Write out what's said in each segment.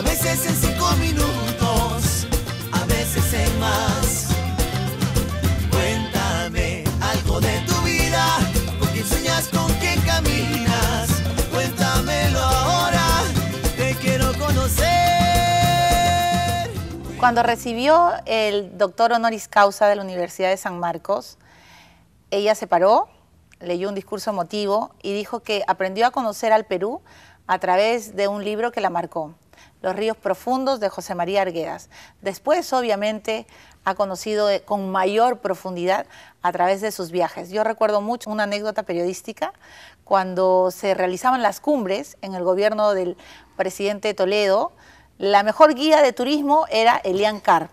A veces en cinco minutos, a veces en más. Cuéntame algo de tu vida, con quién sueñas, con quién caminas. Cuéntamelo ahora, te quiero conocer. Cuando recibió el doctor honoris causa de la Universidad de San Marcos, ella se paró, leyó un discurso emotivo y dijo que aprendió a conocer al Perú a través de un libro que la marcó, Los ríos profundos de José María Arguedas. Después, obviamente, ha conocido eh, con mayor profundidad a través de sus viajes. Yo recuerdo mucho una anécdota periodística cuando se realizaban las cumbres en el gobierno del presidente Toledo, la mejor guía de turismo era Elian Carp,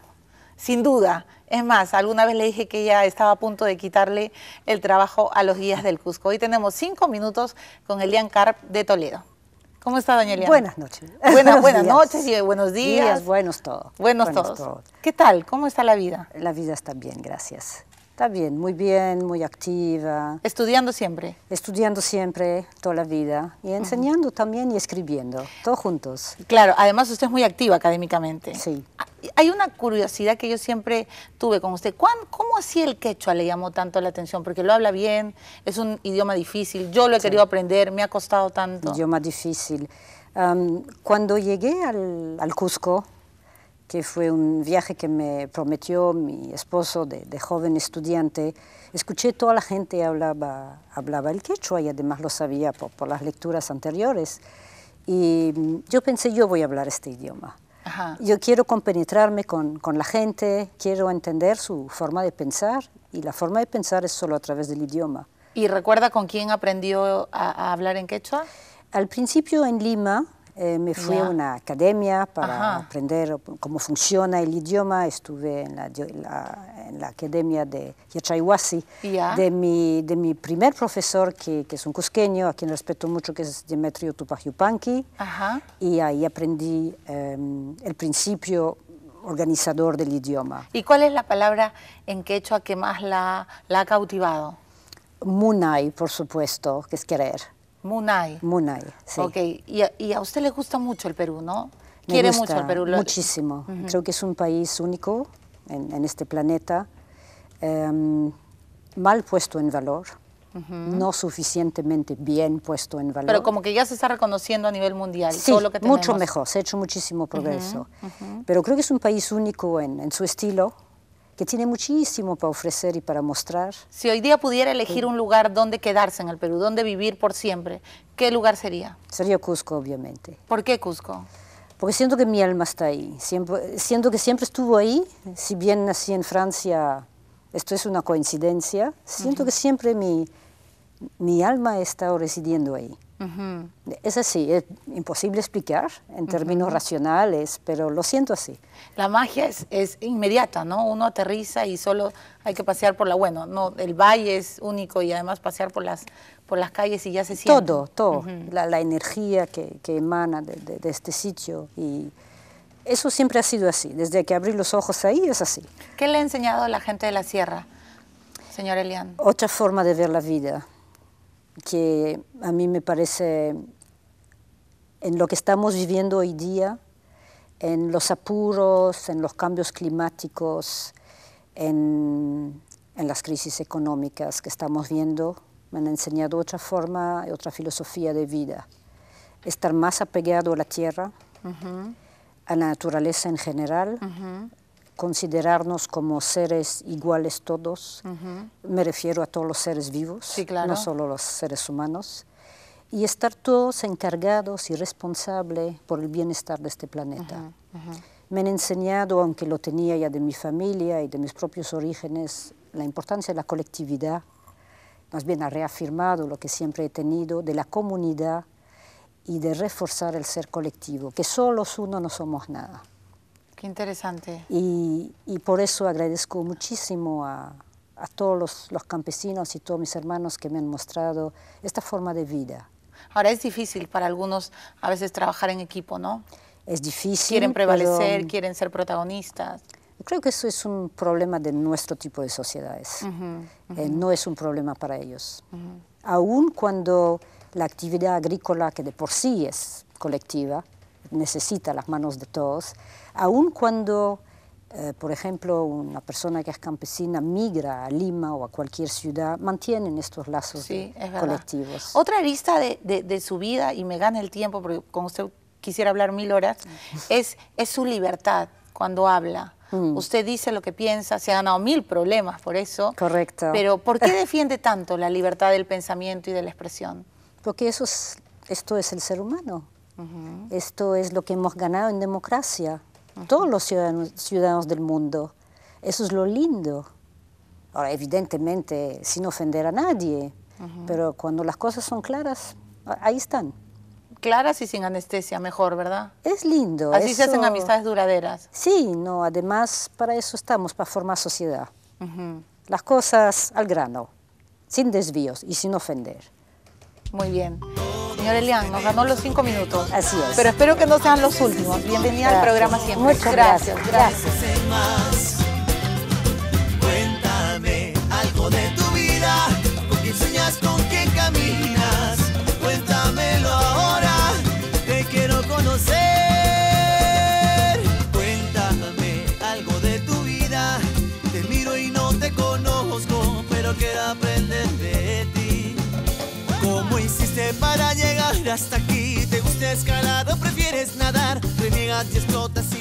sin duda. Es más, alguna vez le dije que ella estaba a punto de quitarle el trabajo a los guías del Cusco. Hoy tenemos cinco minutos con Elian Carp de Toledo. ¿Cómo está, doña Buenas noches. Buenas, buenas noches y buenos días. días buenos todos. Buenos, todos. ¿Qué tal? ¿Cómo está la vida? La vida está bien, gracias. Está bien, muy bien, muy activa. Estudiando siempre. Estudiando siempre, toda la vida. Y enseñando también y escribiendo, todos juntos. Claro, además usted es muy activa académicamente. Sí. Ah, hay una curiosidad que yo siempre tuve con usted. ¿Cómo así el quechua le llamó tanto la atención? Porque lo habla bien, es un idioma difícil. Yo lo he querido aprender, me ha costado tanto. Idioma difícil. cuando llegué al, al Cusco, que fue un viaje que me prometió mi esposo de, joven estudiante, escuché toda la gente hablaba, hablaba el quechua y además lo sabía por, las lecturas anteriores. Y mm, yo pensé, yo voy a hablar este idioma. Yo quiero compenetrarme con, con, la gente, quiero entender su forma de pensar y la forma de pensar es solo a través del idioma. ¿Y recuerda con quién aprendió a hablar en quechua? Al principio en Lima, eh, me fui a una academia para aprender cómo funciona el idioma. Estuve en la, academia de Yachayhuasi, de, mi, primer profesor, que, es un cusqueño, a quien respeto mucho, que es Demetrio Yupanqui, Y ahí aprendí em, el principio organizador del idioma. ¿Y cuál es la palabra en quechua que más la, la ha cautivado? Munay, por supuesto, que es querer. Munay. Munay, sí. Ok, y a, usted le gusta mucho el Perú, ¿no? Quiere mucho el Perú. Muchísimo. Creo que es un país único en, este planeta, em, mal puesto en valor. no suficientemente bien puesto en valor. Pero como que ya se está reconociendo a nivel mundial. Sí, mucho mejor, se ha hecho muchísimo progreso. Pero creo que es un país único en, en su estilo, que tiene muchísimo para ofrecer y para mostrar. Si hoy día pudiera elegir un lugar donde quedarse en el Perú, donde vivir por siempre, ¿qué lugar sería? Sería Cusco, obviamente. ¿Por qué Cusco? Porque siento que mi alma está ahí, siempre, siento que siempre estuvo ahí, si bien nací en Francia, esto es una coincidencia, siento que siempre mi, mi alma estado residiendo ahí. Es así, es imposible explicar en términos racionales, pero lo siento así. La magia es, inmediata, ¿no? Uno aterriza y solo hay que pasear por la... Bueno, no, el valle es único y además pasear por las, por las calles y ya se siente. Todo, todo. la, energía que, emana de, este sitio y... Eso siempre ha sido así, desde que abrí los ojos ahí es así. ¿Qué le ha enseñado a la gente de la sierra, señor Elian? Otra forma de ver la vida que a mí me parece en lo que estamos viviendo hoy día, en los apuros, en los cambios climáticos, en, las crisis económicas que estamos viendo, me han enseñado otra forma y otra filosofía de vida. Estar más apegado a la tierra, a la naturaleza en general, considerarnos como seres iguales todos, me refiero a todos los seres vivos, no solo los seres humanos, y estar todos encargados y responsables por el bienestar de este planeta. Me han enseñado, aunque lo tenía ya de mi familia y de mis propios orígenes, la importancia de la colectividad, más bien ha reafirmado lo que siempre he tenido, de la comunidad y de reforzar el ser colectivo, que solos uno no somos nada. Qué interesante. Y, por eso agradezco muchísimo a, todos los, campesinos y todos mis hermanos que me han mostrado esta forma de vida. Ahora es difícil para algunos a veces trabajar en equipo, ¿no? Es difícil. Quieren prevalecer, quieren ser protagonistas. Creo que eso es un problema de nuestro tipo de sociedades. Eh, no es un problema para ellos. Aún cuando la actividad agrícola, que de por sí es colectiva, necesita las manos de todos, aun cuando, eh, por ejemplo, una persona que es campesina migra a Lima o a cualquier ciudad, mantienen estos lazos colectivos. Otra arista de, su vida, y me gana el tiempo porque con usted quisiera hablar mil horas, es, su libertad cuando habla. Mm. Usted dice lo que piensa, se ha ganado mil problemas por eso. Correcto. Pero ¿por qué defiende tanto la libertad del pensamiento y de la expresión? Porque eso es, esto es el ser humano. Esto es lo que hemos ganado en democracia, todos los ciudadanos, del mundo. Eso es lo lindo. Ahora, evidentemente, sin ofender a nadie, pero cuando las cosas son claras, ahí están. Claras y sin anestesia, mejor, ¿verdad? Es lindo. Así se hacen amistades duraderas. Sí, no, además para eso estamos, para formar sociedad. Las cosas al grano, sin desvíos y sin ofender. Muy bien señor Elian. Nos ganó los cinco minutos. Así es. Pero espero que no sean los últimos. Bienvenida al programa siempre. Muchas gracias. Gracias. Cuéntame algo de tu vida. ¿Con quién sueñas? ¿Con quién caminas? Cuéntamelo ahora. Te quiero conocer. Cuéntame algo de tu vida. Te miro y no te conozco, pero quiero aprender de ti. ¿Cómo hiciste para hasta aquí. Te gusta escalar o prefieres nadar. Reniegas y explotas